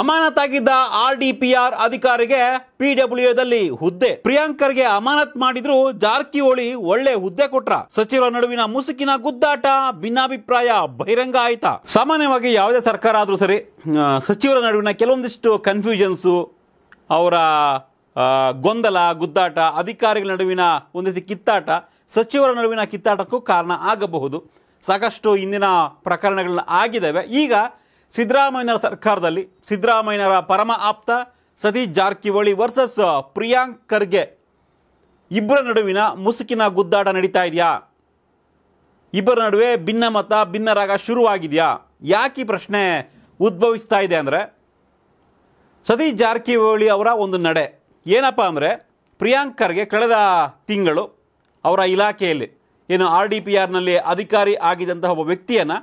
ಅಮಾನತಾಗಿದ್ದ R D P R ಅಧಿಕಾರಿಗೆ ಪಿಡಬ್ಲ್ಯೂದಲ್ಲಿ ಹುದ್ದೆ ಪ್ರಿಯಾಂಕರ್ಗೆ ಅಮಾನತ್ ಮಾಡಿದ್ರು ಜಾರಕಿಹೊಳಿ ಒಳ್ಳೆ ಹುದ್ದೆ ಕೊಟ್ರ ಸಚಿವರ ನಡುವಿನ ಮುಸುಕಿನ ಗುದ್ದಾಟ ಭಿನ್ನಾಭಿಪ್ರಾಯ ಬಹಿರಂಗ ಆಯ್ತಾ ಸಾಮಾನ್ಯವಾಗಿ ಯಾವುದೇ ಸರ್ಕಾರ ಆದರೂ ಸರಿ ಸಚಿವರ ನಡುವಿನ ಕೆಲವೊಂದಿಷ್ಟು ಕನ್ಫ್ಯೂಷನ್ಸು ಅವರ ಗೊಂದಲ ಗುದ್ದಾಟ ಅಧಿಕಾರಿಗಳ ನಡುವಿನ ಒಂದಿಷ್ಟು ಕಿತ್ತಾಟ ಸಚಿವರ ನಡುವಿನ ಕಿತ್ತಾಟಕ್ಕೂ ಕಾರಣ ಆಗಬಹುದು ಸಾಕಷ್ಟು ಇಂದಿನ ಪ್ರಕರಣಗಳನ್ನ ಆಗಿದ್ದಾವೆ ಈಗ ಸಿದ್ದರಾಮಯ್ಯರ ಸರ್ಕಾರದಲ್ಲಿ ಸಿದ್ದರಾಮಯ್ಯರ ಪರಮ ಆಪ್ತ ಸತೀಶ್ ಜಾರಕಿಹೊಳಿ ವರ್ಸಸ್ ಪ್ರಿಯಾಂಕ್ ಖರ್ಗೆ ಇಬ್ಬರ ನಡುವಿನ ಮುಸುಕಿನ ಗುದ್ದಾಟ ನಡೀತಾ ಇದೆಯಾ ಇಬ್ಬರ ನಡುವೆ ಭಿನ್ನಮತ ಭಿನ್ನರಾಗ ಶುರುವಾಗಿದೆಯಾ ಯಾಕೆ ಪ್ರಶ್ನೆ ಉದ್ಭವಿಸ್ತಾ ಇದೆ ಅಂದರೆ ಸತೀಶ್ ಜಾರಕಿಹೊಳಿ ಅವರ ಒಂದು ನಡೆ ಏನಪ್ಪ ಅಂದರೆ ಪ್ರಿಯಾಂಕ್ ಖರ್ಗೆ ಕಳೆದ ತಿಂಗಳು ಅವರ ಇಲಾಖೆಯಲ್ಲಿ ಏನು ಆರ್ ಡಿ ಪಿ ಆರ್ನಲ್ಲಿ ಅಧಿಕಾರಿ ಆಗಿದ್ದಂತಹ ಒಬ್ಬ ವ್ಯಕ್ತಿಯನ್ನು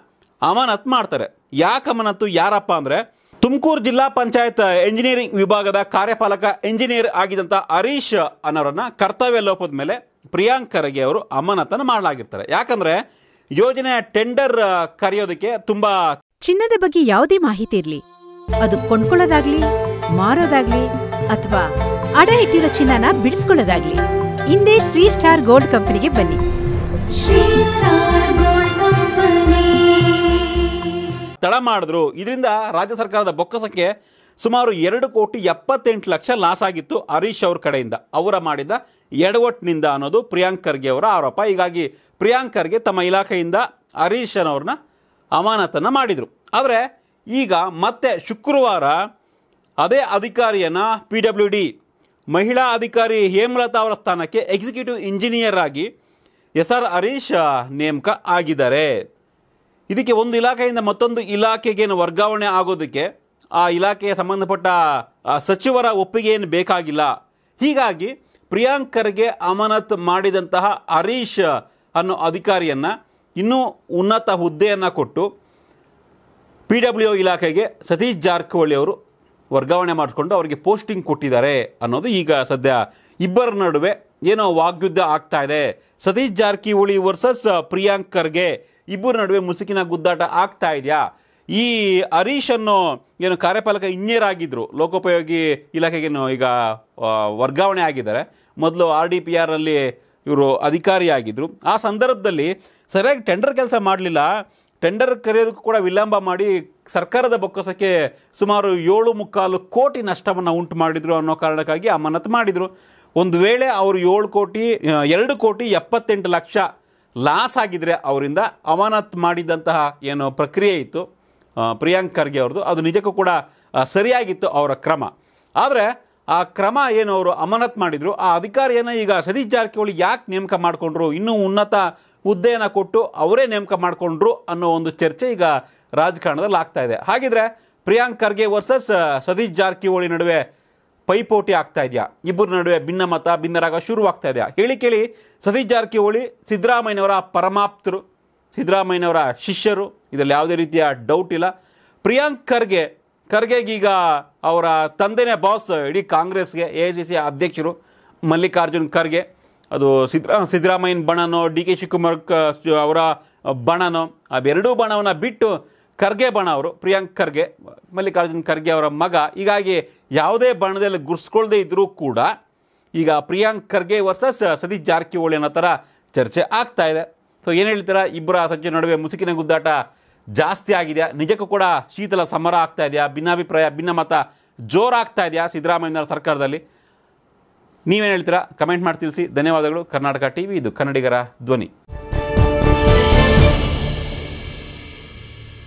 ಅಮಾನತ್ ಮಾಡ್ತಾರೆ ಯಾಕಮನತ್ತು ಯಾರಪ್ಪ ಅಂದ್ರೆ ತುಮಕೂರು ಜಿಲ್ಲಾ ಪಂಚಾಯತ್ ಎಂಜಿನಿಯರಿಂಗ್ ವಿಭಾಗದ ಕಾರ್ಯಪಾಲಕ ಎಂಜಿನಿಯರ್ ಆಗಿದಂತ ಹರೀಶ್ ಅನ್ನೋರನ್ನ ಕರ್ತವ್ಯ ಲೋಪದ ಮೇಲೆ ಪ್ರಿಯಾಂಕ್ ಖರ್ಗೆ ಅವರು ಅಮಾನತನ ಮಾಡಲಾಗಿರ್ತಾರೆ ಯಾಕಂದ್ರೆ ಯೋಜನೆಯ ಟೆಂಡರ್ ಕರೆಯೋದಕ್ಕೆ ತುಂಬಾ ಚಿನ್ನದ ಬಗ್ಗೆ ಯಾವುದೇ ಮಾಹಿತಿ ಇರಲಿ ಅದು ಕೊಂಡ್ಕೊಳ್ಳೋದಾಗ್ಲಿ ಮಾರೋದಾಗ್ಲಿ ಅಥವಾ ಅಡ ಇಟ್ಟಿರೋ ಚಿನ್ನನ ಬಿಡಿಸ್ಕೊಳ್ಳೋದಾಗ್ಲಿ ಹಿಂದೆ ಶ್ರೀ ಸ್ಟಾರ್ ಗೋಲ್ಡ್ ಕಂಪನಿಗೆ ಬನ್ನಿ ಶ್ರೀ ತಡ ಮಾಡಿದ್ರು ಇದರಿಂದ ರಾಜ್ಯ ಸರ್ಕಾರದ ಬೊಕ್ಕಸಕ್ಕೆ ಸುಮಾರು ಎರಡು ಕೋಟಿ ಎಪ್ಪತ್ತೆಂಟು ಲಕ್ಷ ಲಾಸ್ ಆಗಿತ್ತು ಹರೀಶ್ ಅವ್ರ ಕಡೆಯಿಂದ ಅವರ ಮಾಡಿದ ಎಡವಟ್ಟಿನಿಂದ ಅನ್ನೋದು ಪ್ರಿಯಾಂಕ್ ಖರ್ಗೆ ಅವರ ಆರೋಪ ಹೀಗಾಗಿ ಪ್ರಿಯಾಂಕ್ ಖರ್ಗೆ ತಮ್ಮ ಇಲಾಖೆಯಿಂದ ಹರೀಶನವ್ರನ್ನ ಅಮಾನತನ್ನು ಮಾಡಿದರು ಆದರೆ ಈಗ ಮತ್ತೆ ಶುಕ್ರವಾರ ಅದೇ ಅಧಿಕಾರಿಯನ್ನು ಪಿ ಡಬ್ಲ್ಯೂ ಡಿ ಮಹಿಳಾ ಅಧಿಕಾರಿ ಹೇಮಲತಾ ಅವರ ಸ್ಥಾನಕ್ಕೆ ಎಕ್ಸಿಕ್ಯೂಟಿವ್ ಇಂಜಿನಿಯರ್ ಆಗಿ ಎಸ್ ಆರ್ ಹರೀಶ್ ನೇಮಕ ಆಗಿದ್ದಾರೆ ಇದಕ್ಕೆ ಒಂದು ಇಲಾಖೆಯಿಂದ ಮತ್ತೊಂದು ಇಲಾಖೆಗೇನು ವರ್ಗಾವಣೆ ಆಗೋದಕ್ಕೆ ಆ ಇಲಾಖೆಯ ಸಂಬಂಧಪಟ್ಟ ಸಚಿವರ ಒಪ್ಪಿಗೆ ಏನು ಬೇಕಾಗಿಲ್ಲ ಹೀಗಾಗಿ ಪ್ರಿಯಾಂಕರ್ಗೆ ಅಮಾನತ್ ಮಾಡಿದಂತಹ ಹರೀಶ್ ಅನ್ನೋ ಅಧಿಕಾರಿಯನ್ನು ಇನ್ನೂ ಉನ್ನತ ಹುದ್ದೆಯನ್ನು ಕೊಟ್ಟು ಪಿ ಡಬ್ಲ್ಯೂ ಇಲಾಖೆಗೆ ಸತೀಶ್ ಜಾರಕಿಹೊಳಿ ಅವರು ವರ್ಗಾವಣೆ ಮಾಡಿಕೊಂಡು ಅವರಿಗೆ ಪೋಸ್ಟಿಂಗ್ ಕೊಟ್ಟಿದ್ದಾರೆ ಅನ್ನೋದು ಈಗ ಸದ್ಯ ಇಬ್ಬರ ನಡುವೆ ಏನೋ ವಾಗ್ಯುದ್ಧ ಆಗ್ತಾ ಇದೆ ಸತೀಶ್ ಜಾರಕಿಹೊಳಿ ವರ್ಸಸ್ ಪ್ರಿಯಾಂಕ್ ಖರ್ಗೆ ಇಬ್ಬರ ನಡುವೆ ಮುಸುಕಿನ ಗುದ್ದಾಟ ಆಗ್ತಾ ಇದೆಯಾ ಈ ಹರೀಶ್ ಅನ್ನೋ ಏನು ಕಾರ್ಯಪಾಲಕ ಇಂಜಿನಿಯರ್ ಆಗಿದ್ದರು ಲೋಕೋಪಯೋಗಿ ಇಲಾಖೆಗೇನು ಈಗ ವರ್ಗಾವಣೆ ಆಗಿದ್ದಾರೆ ಮೊದಲು ಆರ್ ಡಿ ಪಿ ಆರ್ನಲ್ಲಿ ಇವರು ಅಧಿಕಾರಿಯಾಗಿದ್ದರು ಆ ಸಂದರ್ಭದಲ್ಲಿ ಸರಿಯಾಗಿ ಟೆಂಡರ್ ಕೆಲಸ ಮಾಡಲಿಲ್ಲ ಟೆಂಡರ್ ಕರೆಯೋದಕ್ಕೂ ಕೂಡ ವಿಳಂಬ ಮಾಡಿ ಸರ್ಕಾರದ ಬೊಕ್ಕಸಕ್ಕೆ ಸುಮಾರು ಏಳು ಮುಕ್ಕಾಲು ಕೋಟಿ ನಷ್ಟವನ್ನು ಉಂಟು ಮಾಡಿದರು ಅನ್ನೋ ಕಾರಣಕ್ಕಾಗಿ ಅಮಾನತು ಮಾಡಿದರು ಒಂದು ವೇಳೆ ಅವರು ಏಳು ಕೋಟಿ ಎರಡು ಕೋಟಿ ಎಪ್ಪತ್ತೆಂಟು ಲಕ್ಷ ಲಾಸ್ ಆಗಿದ್ದರೆ ಅವರಿಂದ ಅಮಾನತ್ ಮಾಡಿದಂತಹ ಏನು ಪ್ರಕ್ರಿಯೆ ಇತ್ತು ಪ್ರಿಯಾಂಕ್ ಖರ್ಗೆ ಅವ್ರದ್ದು ಅದು ನಿಜಕ್ಕೂ ಕೂಡ ಸರಿಯಾಗಿತ್ತು ಅವರ ಕ್ರಮ ಆದರೆ ಆ ಕ್ರಮ ಏನು ಅವರು ಅಮಾನತ್ ಮಾಡಿದರು ಆ ಅಧಿಕಾರಿಯನ್ನು ಈಗ ಸತೀಶ್ ಜಾರಕಿಹೊಳಿ ಯಾಕೆ ನೇಮಕ ಮಾಡಿಕೊಂಡ್ರು ಇನ್ನೂ ಉನ್ನತ ಹುದ್ದೆಯನ್ನು ಕೊಟ್ಟು ಅವರೇ ನೇಮಕ ಮಾಡಿಕೊಂಡ್ರು ಅನ್ನೋ ಒಂದು ಚರ್ಚೆ ಈಗ ರಾಜಕಾರಣದಲ್ಲಿ ಆಗ್ತಾ ಇದೆ ಹಾಗಿದ್ರೆ ಪ್ರಿಯಾಂಕ್ ಖರ್ಗೆ ವರ್ಸಸ್ ಸತೀಶ್ ಜಾರಕಿಹೊಳಿ ನಡುವೆ ಪೈಪೋಟಿ ಆಗ್ತಾ ಇದೆಯಾ ಇಬ್ಬರ ನಡುವೆ ಭಿನ್ನಮತ ಭಿನ್ನರಾಗ ಶುರುವಾಗ್ತಾ ಇದೆಯಾ ಹೇಳಿ ಕೇಳಿ ಸತೀಶ್ ಜಾರಕಿಹೊಳಿ ಸಿದ್ದರಾಮಯ್ಯನವರ ಪರಮಾಪ್ತರು ಸಿದ್ದರಾಮಯ್ಯನವರ ಶಿಷ್ಯರು ಇದರಲ್ಲಿ ಯಾವುದೇ ರೀತಿಯ ಡೌಟ್ ಇಲ್ಲ ಪ್ರಿಯಾಂಕ್ ಖರ್ಗೆ ಖರ್ಗೆಗೀಗ ಅವರ ತಂದೆನೇ ಬಾಸ್ ಇಡೀ ಕಾಂಗ್ರೆಸ್ಗೆ ಎ ಐ ಸಿ ಸಿ ಅಧ್ಯಕ್ಷರು ಮಲ್ಲಿಕಾರ್ಜುನ್ ಖರ್ಗೆ ಅದು ಸಿದ್ಧ ಸಿದ್ದರಾಮಯ್ಯನ ಬಣನೋ ಡಿ ಕೆ ಶಿವಕುಮಾರ್ ಅವರ ಬಣನೋ ಅವೆರಡೂ ಬಣವನ್ನು ಬಿಟ್ಟು ಖರ್ಗೆ ಬಣ ಅವರು ಪ್ರಿಯಾಂಕ್ ಖರ್ಗೆ ಮಲ್ಲಿಕಾರ್ಜುನ್ ಖರ್ಗೆ ಅವರ ಮಗ ಹೀಗಾಗಿ ಯಾವುದೇ ಬಣದಲ್ಲಿ ಗುರ್ಸ್ಕೊಳ್ಳದೆ ಇದ್ದರೂ ಕೂಡ ಈಗ ಪ್ರಿಯಾಂಕ್ ಖರ್ಗೆ ವರ್ಸಸ್ ಸತೀಶ್ ಜಾರಕಿಹೊಳಿ ಅನ್ನೋ ಥರ ಚರ್ಚೆ ಆಗ್ತಾ ಇದೆ ಸೊ ಏನು ಹೇಳ್ತೀರಾ ಇಬ್ಬರ ಸಚಿವ ನಡುವೆ ಮುಸುಕಿನ ಗುದ್ದಾಟ ಜಾಸ್ತಿ ಆಗಿದೆಯಾ ನಿಜಕ್ಕೂ ಕೂಡ ಶೀತಲ ಸಮರ ಆಗ್ತಾ ಇದೆಯಾ ಭಿನ್ನಾಭಿಪ್ರಾಯ ಭಿನ್ನಮತ ಜೋರಾಗ್ತಾ ಇದೆಯಾ ಸಿದ್ದರಾಮಯ್ಯನವರ ಸರ್ಕಾರದಲ್ಲಿ ನೀವೇನು ಹೇಳ್ತೀರಾ ಕಮೆಂಟ್ ಮಾಡಿ ತಿಳಿಸಿ ಧನ್ಯವಾದಗಳು ಕರ್ನಾಟಕ ಟಿ ವಿ ಇದು ಕನ್ನಡಿಗರ ಧ್ವನಿ